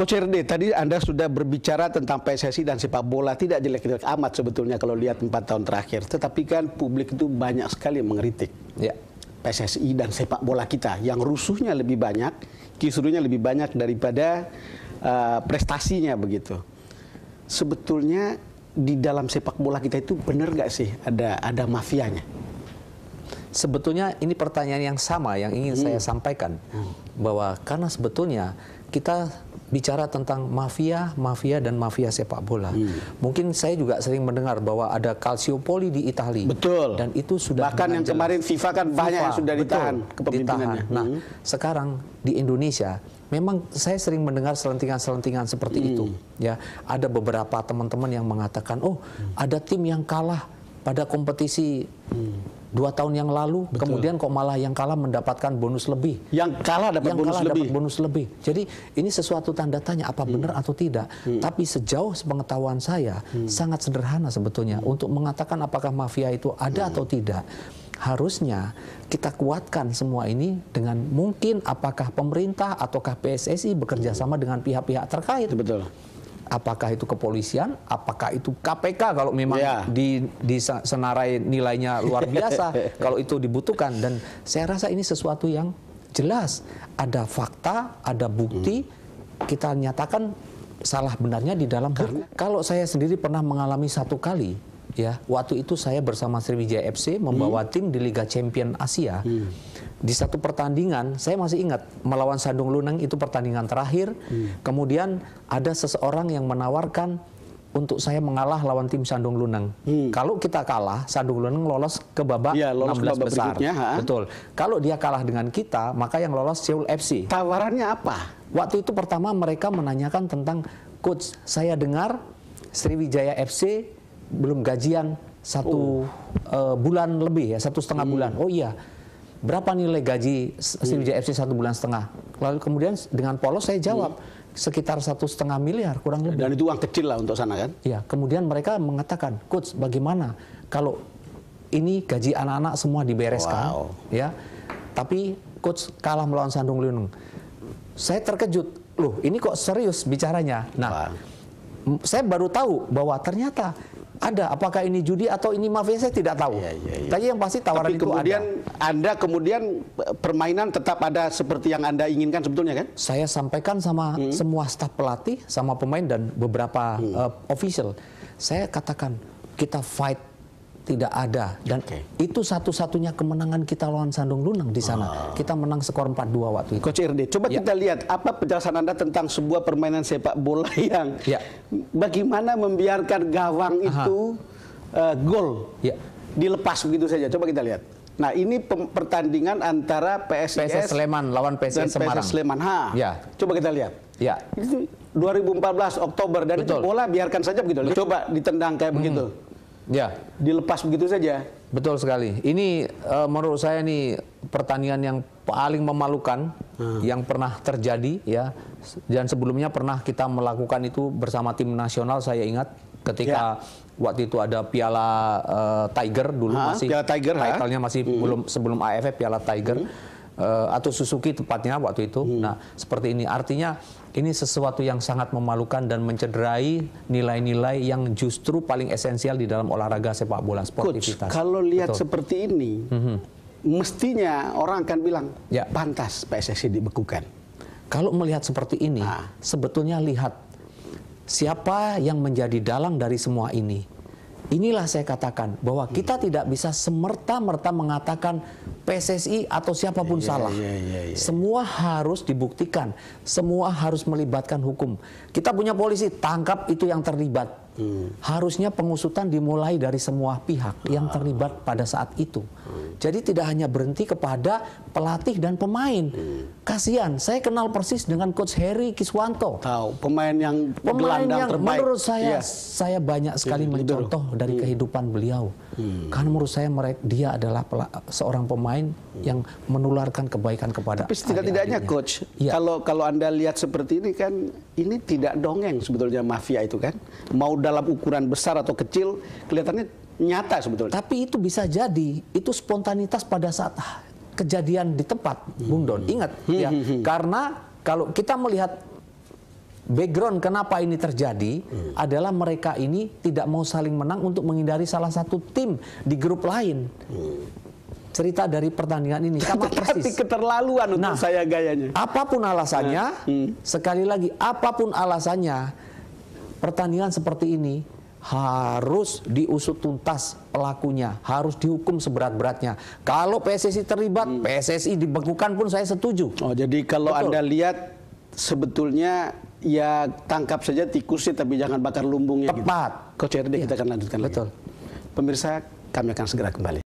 Coach RD, tadi Anda sudah berbicara tentang PSSI dan sepak bola tidak jelek-jelek amat sebetulnya kalau lihat empat tahun terakhir. Tetapi kan publik itu banyak sekali yang mengeritik. Ya. PSSI dan sepak bola kita yang rusuhnya lebih banyak, kisruhnya lebih banyak daripada uh, prestasinya begitu. Sebetulnya di dalam sepak bola kita itu benar nggak sih ada ada mafianya? Sebetulnya ini pertanyaan yang sama yang ingin hmm. saya sampaikan hmm. bahwa karena sebetulnya kita bicara tentang mafia, mafia dan mafia sepak bola. Hmm. Mungkin saya juga sering mendengar bahwa ada poli di Italia. Betul. Dan itu sudah bahkan yang kemarin FIFA kan FIFA, banyak yang sudah ditahan betul, kepemimpinannya. Nah, hmm. sekarang di Indonesia memang saya sering mendengar selentingan-selentingan seperti hmm. itu. Ya, ada beberapa teman-teman yang mengatakan, "Oh, hmm. ada tim yang kalah pada kompetisi hmm dua tahun yang lalu, Betul. kemudian kok malah yang kalah mendapatkan bonus lebih. Yang kalah dapat yang bonus kalah lebih. Dapat bonus lebih. Jadi ini sesuatu tanda tanya apa hmm. benar atau tidak. Hmm. Tapi sejauh pengetahuan saya hmm. sangat sederhana sebetulnya hmm. untuk mengatakan apakah mafia itu ada hmm. atau tidak. Harusnya kita kuatkan semua ini dengan mungkin apakah pemerintah ataukah PSSI bekerja hmm. sama dengan pihak-pihak terkait. Betul apakah itu kepolisian, apakah itu KPK kalau memang yeah. di, di senarai nilainya luar biasa kalau itu dibutuhkan dan saya rasa ini sesuatu yang jelas ada fakta, ada bukti hmm. kita nyatakan salah benarnya di dalam Kalau saya sendiri pernah mengalami satu kali ya waktu itu saya bersama Sriwijaya FC membawa hmm. tim di Liga Champion Asia. Hmm di satu pertandingan saya masih ingat melawan Sandung Luneng itu pertandingan terakhir hmm. kemudian ada seseorang yang menawarkan untuk saya mengalah lawan tim Sandung Luneng hmm. kalau kita kalah Sandung Luneng lolos ke babak ya, lolos 16 ke babak besar betul kalau dia kalah dengan kita maka yang lolos Seoul FC tawarannya apa waktu itu pertama mereka menanyakan tentang coach saya dengar Sriwijaya FC belum gajian satu oh. uh, bulan lebih ya satu setengah hmm. bulan oh iya berapa nilai gaji Sriwijaya FC satu bulan setengah. Lalu kemudian dengan polos saya jawab sekitar satu setengah miliar kurang lebih. Dan itu uang kecil lah untuk sana kan? Ya, kemudian mereka mengatakan, coach bagaimana kalau ini gaji anak-anak semua dibereskan, wow. ya. Tapi coach kalah melawan Sandung lunung Saya terkejut, loh ini kok serius bicaranya. Nah, wow. saya baru tahu bahwa ternyata ada, apakah ini judi atau ini mafia saya tidak tahu. Ya, ya, ya. Tapi yang pasti tawaran Tapi kemudian ada. Anda kemudian eh, permainan tetap ada seperti yang Anda inginkan sebetulnya kan? Saya sampaikan sama hmm. semua staf pelatih, sama pemain dan beberapa hmm. uh, official. Saya katakan kita fight tidak ada dan okay. itu satu-satunya kemenangan kita lawan Sandung Lunang di sana. Ah. Kita menang skor 4-2 waktu itu. Coach RD, coba ya. kita lihat apa penjelasan Anda tentang sebuah permainan sepak bola yang ya. bagaimana membiarkan gawang Aha. itu uh, gol ya. dilepas begitu saja. Coba kita lihat. Nah, ini pertandingan antara PSIS, PSS Sleman lawan PSS Semarang. Sleman. Ha. Ya. Coba kita lihat. Ya. Itu 2014 Oktober dan Betul. itu bola biarkan saja begitu. Coba ditendang kayak hmm. begitu Ya. Dilepas begitu saja. Betul sekali. Ini uh, menurut saya nih pertanian yang paling memalukan hmm. yang pernah terjadi ya. Dan sebelumnya pernah kita melakukan itu bersama tim nasional saya ingat ketika ya. waktu itu ada Piala uh, Tiger dulu ha, masih Piala Tiger title masih hmm. belum sebelum AFF Piala Tiger. Hmm uh, atau Suzuki tepatnya waktu itu. Hmm. Nah, seperti ini artinya ini sesuatu yang sangat memalukan dan mencederai nilai-nilai yang justru paling esensial di dalam olahraga sepak bola sportivitas. Coach, kalau lihat Betul. seperti ini, mm -hmm. mestinya orang akan bilang ya. pantas PSSI dibekukan. Kalau melihat seperti ini, nah. sebetulnya lihat siapa yang menjadi dalang dari semua ini Inilah saya katakan bahwa hmm. kita tidak bisa semerta-merta mengatakan PSSI atau siapapun yeah, salah. Yeah, yeah, yeah. Semua harus dibuktikan, semua harus melibatkan hukum. Kita punya polisi, tangkap itu yang terlibat hmm. harusnya pengusutan dimulai dari semua pihak yang ah. terlibat pada saat itu. Hmm. Jadi tidak hanya berhenti kepada pelatih dan pemain. Hmm. Kasihan, saya kenal persis dengan coach Harry Kiswanto. Tahu, pemain yang pemain yang terbaik. menurut saya yes. Iya. saya banyak sekali yes, iya, mencontoh dari hmm. kehidupan beliau. Hmm. Karena menurut saya mereka dia adalah seorang pemain hmm. yang menularkan kebaikan kepada Tapi tidak tidaknya coach, ya. kalau kalau Anda lihat seperti ini kan ini tidak dongeng sebetulnya mafia itu kan. Mau dalam ukuran besar atau kecil kelihatannya nyata sebetulnya. Tapi itu bisa jadi itu spontanitas pada saat kejadian di tempat, hmm. Bung Don. Hmm. Ingat hmm. ya, hmm, hmm. karena kalau kita melihat background kenapa ini terjadi hmm. adalah mereka ini tidak mau saling menang untuk menghindari salah satu tim di grup lain. Hmm. Cerita dari pertandingan ini sama persis. keterlaluan untuk nah, saya gayanya. Apapun alasannya, nah. hmm. sekali lagi apapun alasannya, Pertanian seperti ini harus diusut tuntas pelakunya, harus dihukum seberat-beratnya. Kalau PSSI terlibat, hmm. PSSI dibekukan pun saya setuju. Oh, jadi kalau Betul. Anda lihat sebetulnya ya tangkap saja tikusnya tapi jangan bakar lumbungnya. Gitu. Tepat. Gitu. Coach RD ya. kita akan lanjutkan Betul. lagi. Betul. Pemirsa, kami akan segera kembali.